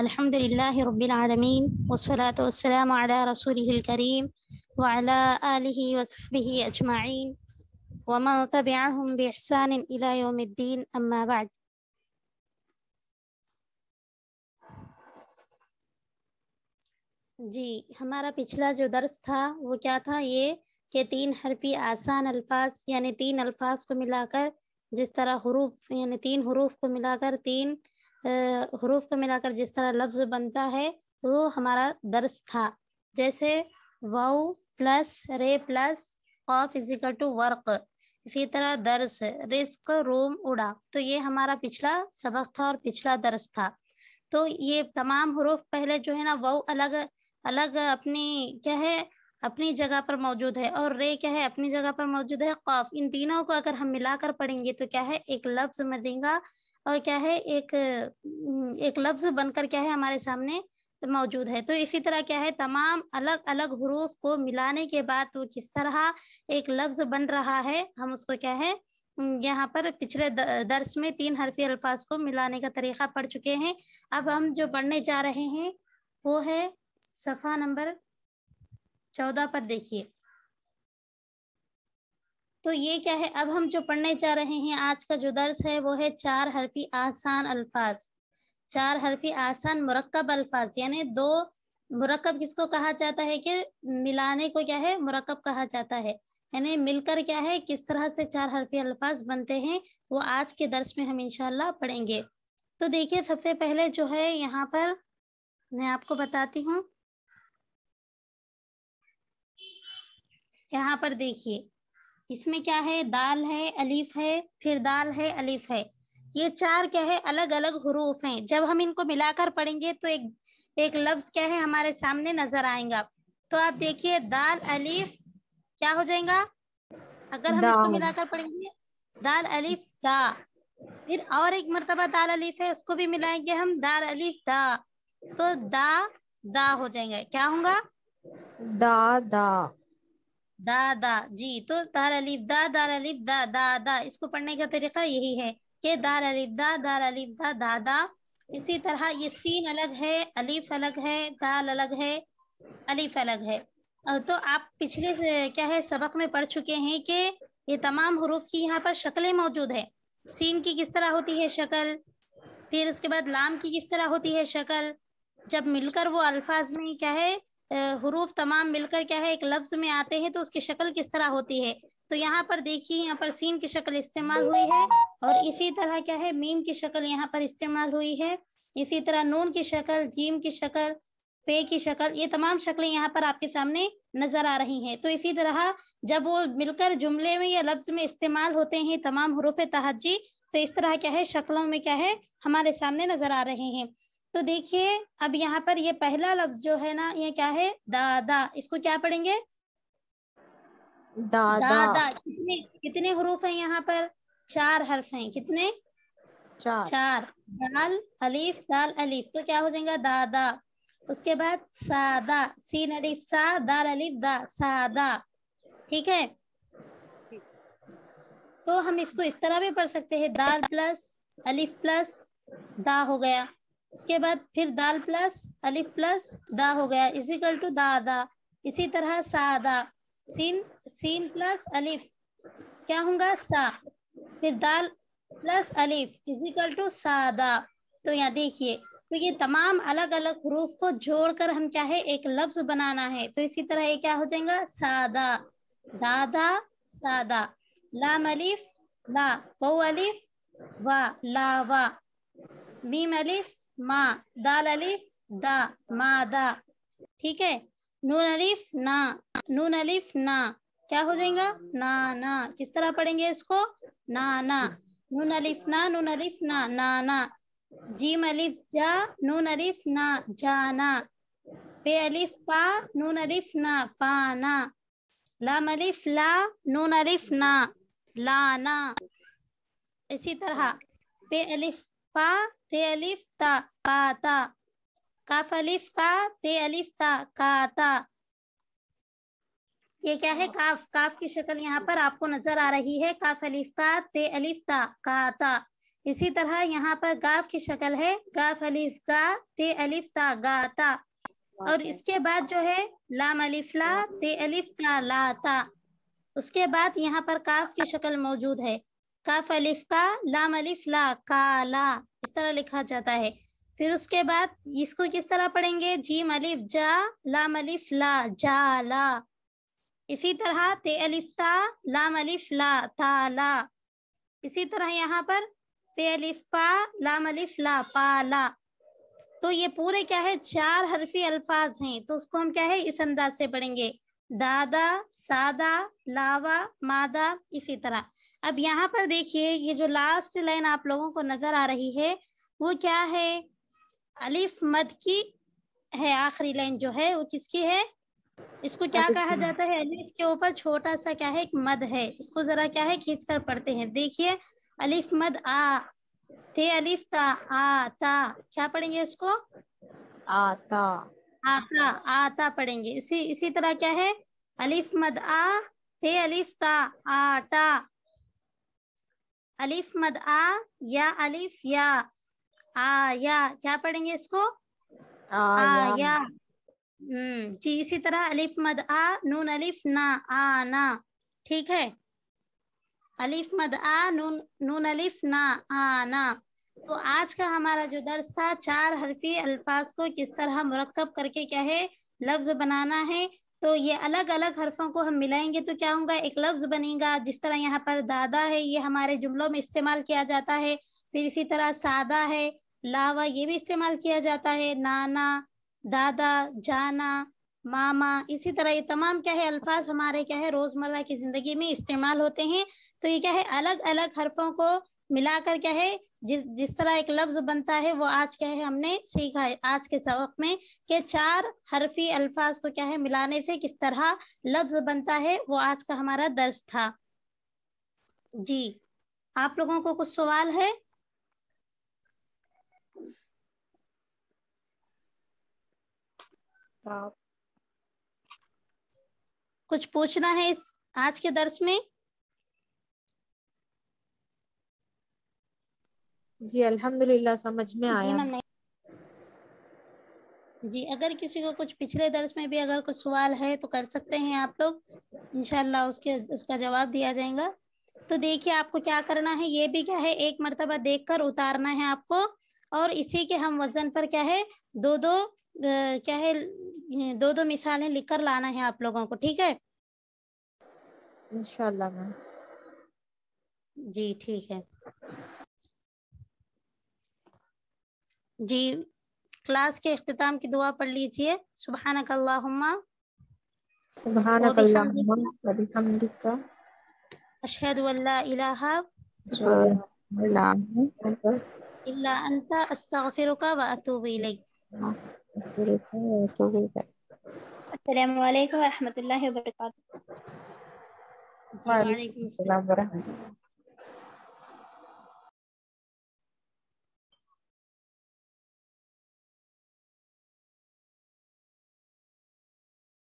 الحمد لله رب العالمين والصلاة والسلام على رسوله الكريم وعلى آله وصحبه أجمعين ومن تبعهم بإحسان إلى يوم الدين أما بعد پچھلا جو درس تھا وہ کیا تھا یہ کہ تین حرفی آسان الفاظ یعنی تین الفاظ کو ملا کر جس طرح حروف یعنی تین حروف کو ملا کر تین हरूफ को मिलाकर जिस तरह लफ्ज बनता है वो हमारा दर्स था जैसे वाउ प्लस रे प्लस कॉफ इजिकल टू वर्क इसी तरह दर्स रिस्क रूम उड़ा तो ये हमारा पिछला सबक था और पिछला दर्स था तो ये तमाम हरूफ पहले जो है ना वाउ अलग अलग अपनी क्या है अपनी जगह पर मौजूद है और रे क्या है अपनी जगह पर मौजूद है कौफ इन तीनों को अगर हम मिलाकर पढ़ेंगे तो क्या है एक लफ्ज मिलेगा और क्या है एक एक लफ्ज बनकर क्या है हमारे सामने मौजूद है तो इसी तरह क्या है तमाम अलग अलग हरूफ को मिलाने के बाद वो किस तरह एक लफ्ज बन रहा है हम उसको क्या है यहाँ पर पिछले दर्श में तीन हरफी अल्फाज को मिलाने का तरीका पढ़ चुके हैं अब हम जो पढ़ने जा रहे हैं वो है सफ़ा नंबर चौदह पर देखिए तो ये क्या है अब हम जो पढ़ने जा रहे हैं आज का जो दर्स है वो है चार हरफी आसान अल्फाज चार हरफी आसान मरकब अल्फाज यानी दो मरकब किसको कहा जाता है कि मिलाने को क्या है मरकब कहा जाता है यानी मिलकर क्या है किस तरह से चार हरफी अल्फाज बनते हैं वो आज के दर्स में हम इनशाला पढ़ेंगे तो देखिए सबसे पहले जो है यहाँ पर मैं आपको बताती हूँ यहाँ पर देखिए इसमें क्या है दाल है अलीफ है फिर दाल है अलीफ है ये चार क्या है अलग अलग हरूफ हैं जब हम इनको मिलाकर पढ़ेंगे तो एक एक लफ्ज क्या है हमारे सामने नजर आएगा तो आप देखिए दाल अलीफ क्या हो जाएगा अगर हम इसको मिलाकर पढ़ेंगे दाल अलीफ दा फिर और एक मरतबा दाल अलीफ है उसको भी मिलाएंगे हम दाल अलीफ दा तो दा दा हो जाएंगे क्या होगा दा दा दा दा जी तो दार अलीफ दा दार अलीफ दा दा दा इसको पढ़ने का तरीका यही है कि दार अलीफ दा दार अलीफ दा दा दा इसी तरह ये सीन अलग है अलीफ अलग है दाल अलग है अलीफ अलग है तो आप पिछले क्या है सबक में पढ़ चुके हैं कि ये तमाम हरूफ की यहाँ पर शक्लें मौजूद है सीन की किस तरह होती है शक्ल फिर उसके बाद लाम की किस तरह होती है शक्ल जब मिलकर वो अल्फाज में क्या है हरूफ तमाम मिलकर क्या है एक लफ्ज में आते हैं तो उसकी शक्ल किस तरह होती है तो यहाँ पर देखिए यहाँ पर सीन की शक्ल इस्तेमाल हुई है और इसी तरह क्या है मीम की शक्ल यहाँ पर इस्तेमाल हुई है इसी तरह नून की शक्ल जीम की शक्ल पे की शक्ल ये तमाम शक्लें यहाँ पर आपके सामने नजर आ रही हैं तो इसी तरह जब वो मिलकर जुमले में या लफ्ज में इस्तेमाल होते हैं तमाम हरूफ तहजी तो इस तरह क्या है शक्लों में क्या है हमारे सामने नजर आ रहे हैं तो देखिए अब यहाँ पर ये पहला लफ्ज जो है ना ये क्या है दादा इसको क्या पढ़ेंगे दादा दा, कितने कितने हरूफ हैं यहाँ पर चार हर्फ हैं कितने चार चार दाल अलीफ दाल अलीफ तो क्या हो जाएगा दादा उसके बाद सादा सीन अलीफ सा दाल अलीफ दा सादा ठीक है तो हम इसको इस तरह भी पढ़ सकते हैं दाल प्लस अलीफ प्लस दा हो गया उसके बाद फिर दाल प्लस अलिफ प्लस दा हो गया इजिकल टू दा दा इसी तरह सा दा सीन सीन प्लस अलिफ क्या होगा सा फिर दाल प्लस अलिफ इजिकल टू सादा तो यहाँ देखिए तो ये तमाम अलग अलग हरूफ को जोड़कर हम चाहे एक लफ्ज बनाना है तो इसी तरह ये क्या हो जाएगा सादा दादा सादा लाम अलिफ ला बो अलिफ वा लावा मीम अलिफ मा दाल अलिफ दा मा दा ठीक है नून अलिफ ना नून अलिफ ना क्या हो जाएगा ना ना किस तरह पढ़ेंगे इसको ना ना नून अलिफ ना नून अलिफ ना ना ना जीम अलिफ जा नून अलिफ ना जाना पे अलिफ पा नून अलिफ ना पाना लाम अलिफ ला नून अलिफ ना लाना इसी तरह पे अलिफ फा ते अलिफ ता काता काफ अलिफ का ते अलिफ ता काता ये क्या है हाँ। काफ काफ की शक्ल यहाँ पर आपको नजर आ रही है काफ अलिफ का ते अलिफ ता काता इसी तरह यहाँ पर गाफ की शक्ल है गाफ अलिफ का ते अलिफ ता गाता और इसके बाद जो है लाम ला ते अलिफ ता लाता उसके बाद यहाँ पर काफ की शक्ल मौजूद है काफ अलिफ का लाम अलिफ ला काला इस तरह लिखा जाता है फिर उसके बाद इसको किस तरह पढ़ेंगे जी मलिफ जा लाम अलिफ ला जाला इसी तरह ते अलिफ ता लाम अलिफ ला ताला इसी तरह यहाँ पर पे अलिफ पा लाम अलिफ ला पाला तो ये पूरे क्या है चार हरफी अल्फाज हैं तो उसको हम क्या है इस अंदाज से पढ़ेंगे दादा सादा लावा मादा इसी तरह अब यहाँ पर देखिए ये जो लास्ट लाइन आप लोगों को नजर आ रही है वो क्या है अलिफ मद की है आखिरी लाइन जो है वो किसकी है इसको क्या कहा जाता है अलिफ के ऊपर छोटा सा क्या है एक मद है इसको जरा क्या है खींच कर पढ़ते हैं देखिए अलिफ मद आ थे अलिफ ता आ ता क्या पढ़ेंगे इसको आता आता आता पढ़ेंगे इसी इसी तरह क्या है अलिफ मद आ थे अलिफ ता आटा अलिफ मद आ या अलिफ या आ या क्या पढ़ेंगे इसको आ, आ या हम्म जी इसी तरह अलिफ मद आ नून अलिफ ना आ ना ठीक है अलिफ मद आ नून नून अलिफ ना आ ना तो आज का हमारा जो दर्स था चार हरफी अल्फाज को किस तरह मुरक्कब करके क्या है लफ्ज बनाना है तो ये अलग अलग हरफों को हम मिलाएंगे तो क्या होगा एक लफ्ज बनेगा जिस तरह यहाँ पर दादा है ये हमारे जुमलों में इस्तेमाल किया जाता है फिर इसी तरह सादा है लावा ये भी इस्तेमाल किया जाता है नाना दादा जाना मामा इसी तरह ये तमाम क्या है अल्फाज हमारे क्या है रोजमर्रा की जिंदगी में इस्तेमाल होते हैं तो ये क्या है अलग अलग हरफों को मिलाकर क्या है जिस जिस तरह एक लफ्ज बनता है वो आज क्या है हमने सीखा है आज के सबक में के चार हरफी अल्फाज को क्या है मिलाने से किस तरह लफ्ज बनता है वो आज का हमारा दर्ज था जी आप लोगों को कुछ सवाल है आप हाँ। कुछ पूछना है इस आज के दर्श में जी अल्हम्दुलिल्लाह समझ में आया जी अगर किसी को कुछ पिछले दर्श में भी अगर कुछ सवाल है तो कर सकते हैं आप लोग इनशाला उसके उसका जवाब दिया जाएगा तो देखिए आपको क्या करना है ये भी क्या है एक मरतबा देखकर उतारना है आपको और इसी के हम वजन पर क्या है दो दो क्या है दो दो मिसालें लिखकर लाना है आप लोगों को ठीक है इंशाल्लाह मैम जी ठीक है जी क्लास के अख्ताम की दुआ पढ़ लीजिए सुबहान अल्लाहुम्मा सुबहान अल्लाहुम्मा अशहदु अल्ला इलाहा إلا أنت أستغفرك وأتوب إليك أستغفرك وأتوب إليك السلام عليكم ورحمة الله وبركاته وعليكم السلام ورحمة الله